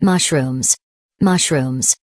mushrooms, mushrooms.